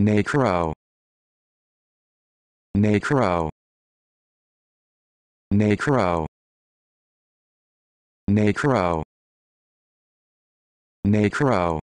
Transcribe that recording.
Necro Necro Necro Necro Necro